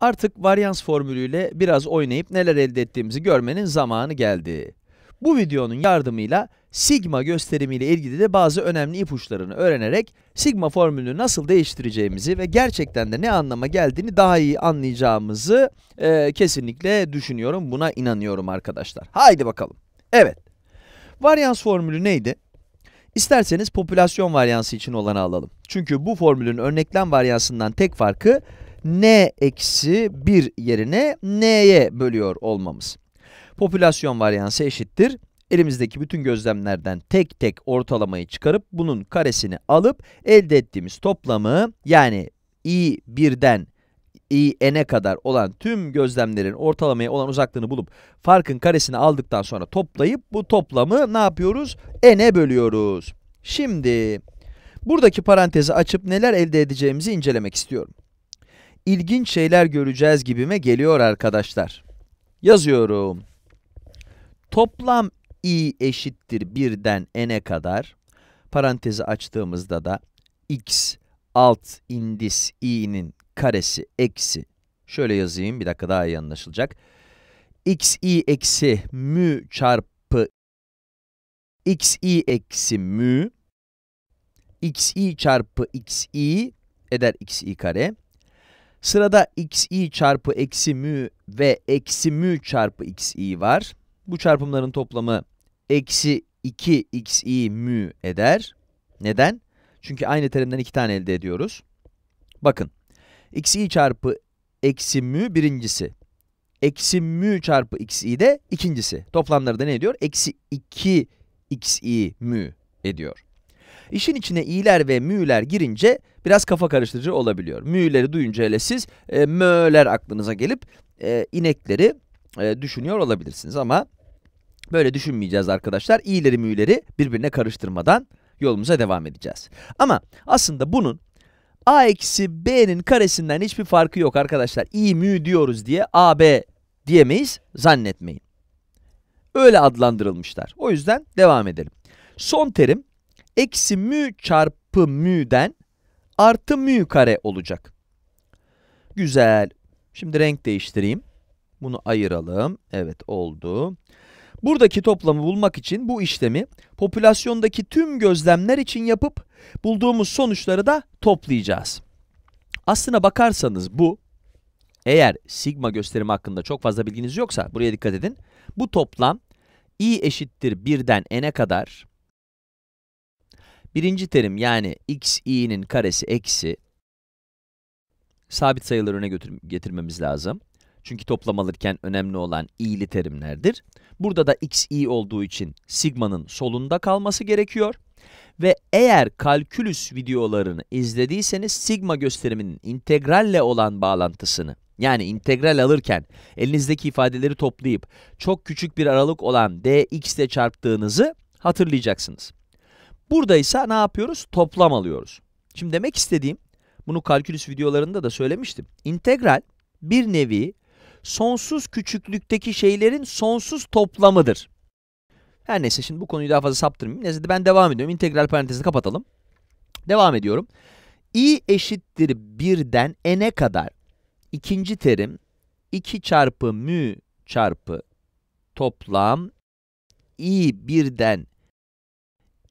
Artık varyans formülüyle biraz oynayıp neler elde ettiğimizi görmenin zamanı geldi. Bu videonun yardımıyla sigma gösterimiyle ilgili de bazı önemli ipuçlarını öğrenerek sigma formülünü nasıl değiştireceğimizi ve gerçekten de ne anlama geldiğini daha iyi anlayacağımızı e, kesinlikle düşünüyorum. Buna inanıyorum arkadaşlar. Haydi bakalım. Evet. Varyans formülü neydi? İsterseniz popülasyon varyansı için olanı alalım. Çünkü bu formülün örneklem varyansından tek farkı n eksi 1 yerine n'ye bölüyor olmamız. Popülasyon varyansı eşittir. Elimizdeki bütün gözlemlerden tek tek ortalamayı çıkarıp bunun karesini alıp elde ettiğimiz toplamı yani i 1'den i n'e kadar olan tüm gözlemlerin ortalamaya olan uzaklığını bulup farkın karesini aldıktan sonra toplayıp bu toplamı ne yapıyoruz? n'e bölüyoruz. Şimdi buradaki parantezi açıp neler elde edeceğimizi incelemek istiyorum ilginç şeyler göreceğiz gibime geliyor arkadaşlar. Yazıyorum. Toplam i eşittir 1'den n'e kadar parantezi açtığımızda da x alt indis i'nin karesi eksi şöyle yazayım bir dakika daha iyi anlaşılacak. x i eksi mü çarpı x i eksi mü x i çarpı x i eder x i kare Sırada xi çarpı eksi mu ve eksi mu çarpı xi var. Bu çarpımların toplamı eksi 2 xi mu eder. Neden? Çünkü aynı terimden iki tane elde ediyoruz. Bakın, xi çarpı eksi mu birincisi. Eksi mu çarpı xi de ikincisi. Toplamları da ne ediyor? Eksi 2 xi mu ediyor. İşin içine i'ler ve mü'ler girince biraz kafa karıştırıcı olabiliyor. Mü'leri duyunca hele siz e, mö'ler aklınıza gelip e, inekleri e, düşünüyor olabilirsiniz ama böyle düşünmeyeceğiz arkadaşlar. İ'leri mü'leri birbirine karıştırmadan yolumuza devam edeceğiz. Ama aslında bunun a eksi b'nin karesinden hiçbir farkı yok arkadaşlar. i mü diyoruz diye a b diyemeyiz zannetmeyin. Öyle adlandırılmışlar. O yüzden devam edelim. Son terim eksi mü çarpı mü'den artı mü kare olacak. Güzel. Şimdi renk değiştireyim. Bunu ayıralım. Evet oldu. Buradaki toplamı bulmak için bu işlemi popülasyondaki tüm gözlemler için yapıp bulduğumuz sonuçları da toplayacağız. Aslına bakarsanız bu eğer sigma gösterimi hakkında çok fazla bilginiz yoksa buraya dikkat edin. Bu toplam i eşittir 1'den n'e kadar Birinci terim yani x i'nin karesi eksi sabit sayılar öne getirmemiz lazım. Çünkü toplam alırken önemli olan i'li terimlerdir. Burada da x i olduğu için sigmanın solunda kalması gerekiyor. Ve eğer kalkülüs videolarını izlediyseniz sigma gösteriminin integralle olan bağlantısını yani integral alırken elinizdeki ifadeleri toplayıp çok küçük bir aralık olan dx ile çarptığınızı hatırlayacaksınız. Burada ise ne yapıyoruz? Toplam alıyoruz. Şimdi demek istediğim, bunu kalkülüs videolarında da söylemiştim. İntegral bir nevi sonsuz küçüklükteki şeylerin sonsuz toplamıdır. Her neyse şimdi bu konuyu daha fazla saptırmayayım. Neyse de ben devam ediyorum. İntegral parantezi kapatalım. Devam ediyorum. i eşittir 1'den n'e kadar ikinci terim 2 çarpı mü çarpı toplam i 1'den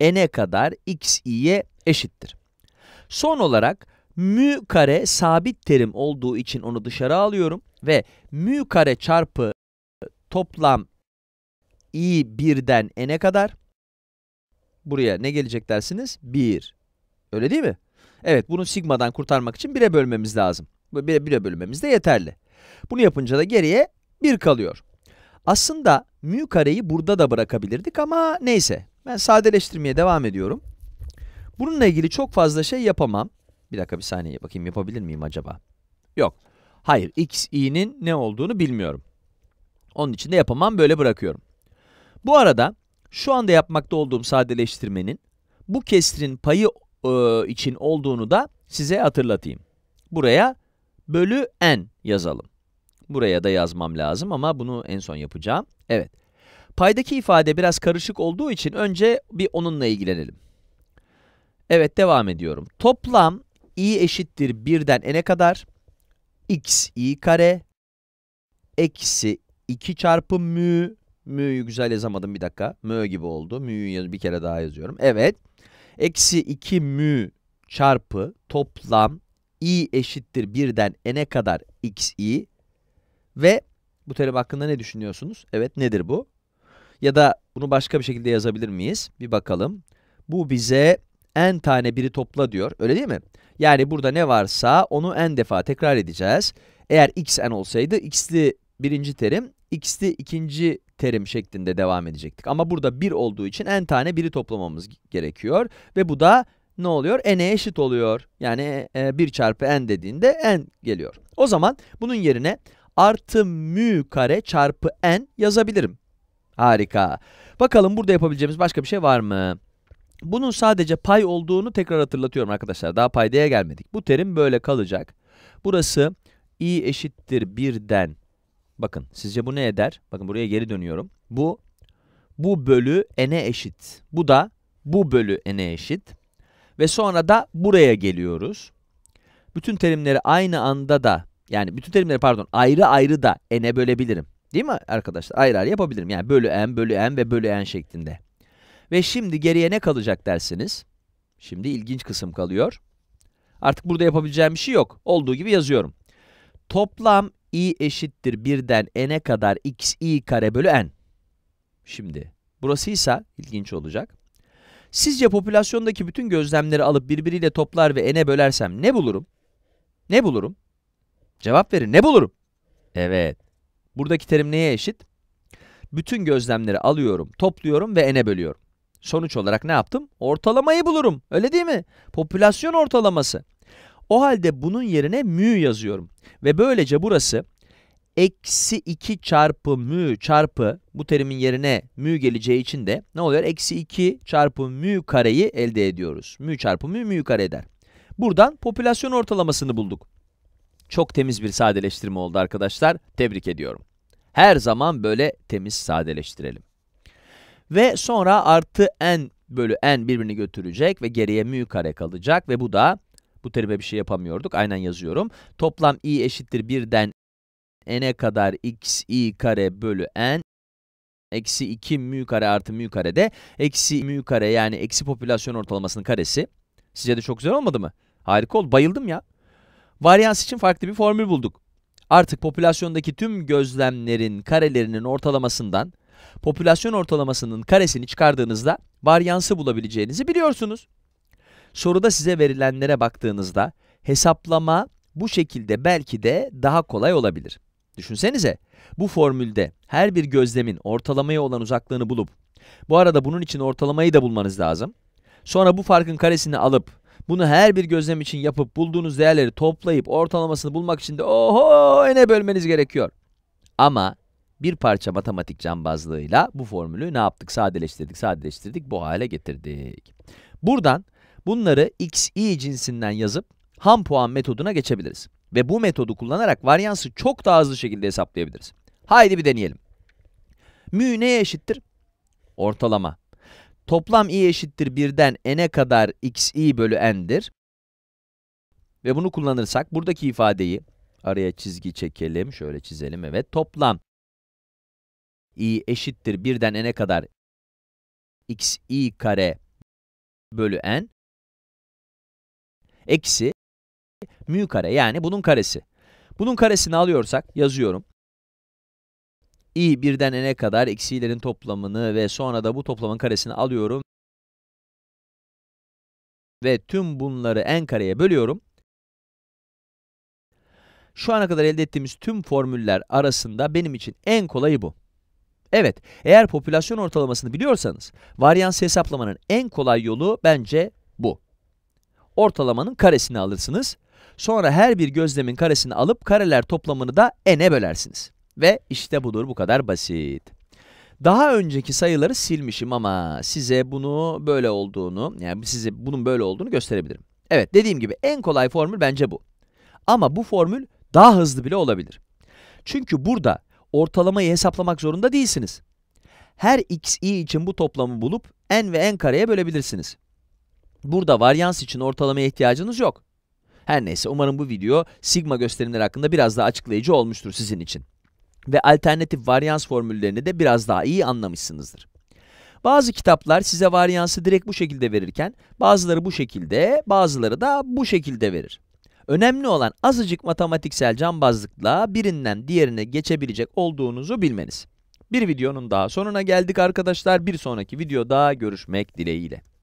n'e kadar x i'ye eşittir. Son olarak mü kare sabit terim olduğu için onu dışarı alıyorum ve mü kare çarpı toplam i 1'den n'e kadar buraya ne gelecek dersiniz? 1. Öyle değil mi? Evet bunu sigmadan kurtarmak için 1'e bölmemiz lazım. 1'e bölmemiz de yeterli. Bunu yapınca da geriye 1 kalıyor. Aslında mü kareyi burada da bırakabilirdik ama neyse ben sadeleştirmeye devam ediyorum. Bununla ilgili çok fazla şey yapamam. Bir dakika bir saniye bakayım yapabilir miyim acaba? Yok. Hayır x, i'nin ne olduğunu bilmiyorum. Onun için de yapamam böyle bırakıyorum. Bu arada şu anda yapmakta olduğum sadeleştirmenin bu kesrin payı e, için olduğunu da size hatırlatayım. Buraya bölü n yazalım. Buraya da yazmam lazım ama bunu en son yapacağım. Evet. Paydaki ifade biraz karışık olduğu için önce bir onunla ilgilenelim. Evet devam ediyorum. Toplam i eşittir 1'den n'e kadar x i kare eksi 2 çarpı mü mü'yü güzel yazamadım bir dakika. Mü gibi oldu. Mü'yü bir kere daha yazıyorum. Evet. Eksi 2 mü çarpı toplam i eşittir 1'den n'e kadar x i ve bu terim hakkında ne düşünüyorsunuz? Evet nedir bu? Ya da bunu başka bir şekilde yazabilir miyiz? Bir bakalım. Bu bize n tane biri topla diyor. Öyle değil mi? Yani burada ne varsa onu n defa tekrar edeceğiz. Eğer x n olsaydı x'li birinci terim, x'li ikinci terim şeklinde devam edecektik. Ama burada 1 olduğu için n tane biri toplamamız gerekiyor. Ve bu da ne oluyor? n'e eşit oluyor. Yani e, çarpı n dediğinde n geliyor. O zaman bunun yerine artı mu kare çarpı n yazabilirim. Harika. Bakalım burada yapabileceğimiz başka bir şey var mı? Bunun sadece pay olduğunu tekrar hatırlatıyorum arkadaşlar. Daha paydaya gelmedik. Bu terim böyle kalacak. Burası i eşittir 1'den. Bakın sizce bu ne eder? Bakın buraya geri dönüyorum. Bu bu bölü n'e eşit. Bu da bu bölü n'e eşit. Ve sonra da buraya geliyoruz. Bütün terimleri aynı anda da yani bütün terimleri pardon ayrı ayrı da n'e bölebilirim. Değil mi arkadaşlar? Ayrı ayrı yapabilirim. Yani bölü n, bölü n ve bölü n şeklinde. Ve şimdi geriye ne kalacak dersiniz? Şimdi ilginç kısım kalıyor. Artık burada yapabileceğim bir şey yok. Olduğu gibi yazıyorum. Toplam i eşittir 1'den n'e kadar x i kare bölü n. Şimdi burasıysa ilginç olacak. Sizce popülasyondaki bütün gözlemleri alıp birbiriyle toplar ve n'e bölersem ne bulurum? Ne bulurum? Cevap verin. Ne bulurum? Evet. Buradaki terim neye eşit? Bütün gözlemleri alıyorum, topluyorum ve n'e bölüyorum. Sonuç olarak ne yaptım? Ortalamayı bulurum. Öyle değil mi? Popülasyon ortalaması. O halde bunun yerine mü yazıyorum. Ve böylece burası eksi 2 çarpı mü çarpı bu terimin yerine mü geleceği için de ne oluyor? Eksi 2 çarpı mü kareyi elde ediyoruz. Mü çarpı mü mü kare eder. Buradan popülasyon ortalamasını bulduk. Çok temiz bir sadeleştirme oldu arkadaşlar. Tebrik ediyorum her zaman böyle temiz sadeleştirelim. Ve sonra artı n bölü n birbirini götürecek ve geriye mü kare kalacak ve bu da bu terime bir şey yapamıyorduk. Aynen yazıyorum. Toplam i eşittir 1'den n'e kadar x i kare bölü n eksi 2 mü kare artı mü kare de eksi mü kare yani eksi popülasyon ortalamasının karesi. Sizce de çok güzel olmadı mı? Harika oldu. Bayıldım ya. Varyans için farklı bir formül bulduk. Artık popülasyondaki tüm gözlemlerin karelerinin ortalamasından popülasyon ortalamasının karesini çıkardığınızda varyansı bulabileceğinizi biliyorsunuz. Soruda size verilenlere baktığınızda hesaplama bu şekilde belki de daha kolay olabilir. Düşünsenize bu formülde her bir gözlemin ortalamaya olan uzaklığını bulup bu arada bunun için ortalamayı da bulmanız lazım. Sonra bu farkın karesini alıp bunu her bir gözlem için yapıp bulduğunuz değerleri toplayıp ortalamasını bulmak için de oho ne bölmeniz gerekiyor. Ama bir parça matematik cambazlığıyla bu formülü ne yaptık? Sadeleştirdik, sadeleştirdik, bu hale getirdik. Buradan bunları xi cinsinden yazıp ham puan metoduna geçebiliriz. Ve bu metodu kullanarak varyansı çok daha hızlı şekilde hesaplayabiliriz. Haydi bir deneyelim. Mü neye eşittir? Ortalama. Toplam i eşittir 1'den n'e kadar x i bölü n'dir. Ve bunu kullanırsak buradaki ifadeyi araya çizgi çekelim. Şöyle çizelim. Evet. Toplam i eşittir 1'den n'e kadar x i kare bölü n eksi mu kare yani bunun karesi. Bunun karesini alıyorsak yazıyorum i birden n'e kadar eksilerin toplamını ve sonra da bu toplamın karesini alıyorum. Ve tüm bunları n kareye bölüyorum. Şu ana kadar elde ettiğimiz tüm formüller arasında benim için en kolayı bu. Evet, eğer popülasyon ortalamasını biliyorsanız, varyans hesaplamanın en kolay yolu bence bu. Ortalamanın karesini alırsınız, sonra her bir gözlemin karesini alıp kareler toplamını da n'e bölersiniz. Ve işte budur bu kadar basit. Daha önceki sayıları silmişim ama size bunu böyle olduğunu, yani size bunun böyle olduğunu gösterebilirim. Evet dediğim gibi en kolay formül bence bu. Ama bu formül daha hızlı bile olabilir. Çünkü burada ortalamayı hesaplamak zorunda değilsiniz. Her xi için bu toplamı bulup n ve n kareye bölebilirsiniz. Burada varyans için ortalamaya ihtiyacınız yok. Her neyse umarım bu video sigma gösterimleri hakkında biraz daha açıklayıcı olmuştur sizin için ve alternatif varyans formüllerini de biraz daha iyi anlamışsınızdır. Bazı kitaplar size varyansı direkt bu şekilde verirken, bazıları bu şekilde, bazıları da bu şekilde verir. Önemli olan azıcık matematiksel cambazlıkla birinden diğerine geçebilecek olduğunuzu bilmeniz. Bir videonun daha sonuna geldik arkadaşlar. Bir sonraki videoda görüşmek dileğiyle.